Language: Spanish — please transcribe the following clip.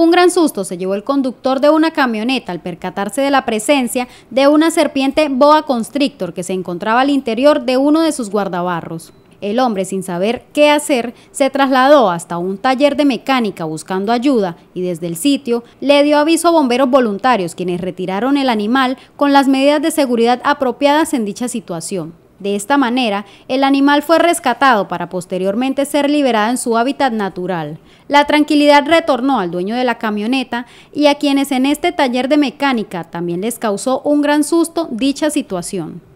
Un gran susto se llevó el conductor de una camioneta al percatarse de la presencia de una serpiente boa constrictor que se encontraba al interior de uno de sus guardabarros. El hombre, sin saber qué hacer, se trasladó hasta un taller de mecánica buscando ayuda y desde el sitio le dio aviso a bomberos voluntarios quienes retiraron el animal con las medidas de seguridad apropiadas en dicha situación. De esta manera, el animal fue rescatado para posteriormente ser liberado en su hábitat natural. La tranquilidad retornó al dueño de la camioneta y a quienes en este taller de mecánica también les causó un gran susto dicha situación.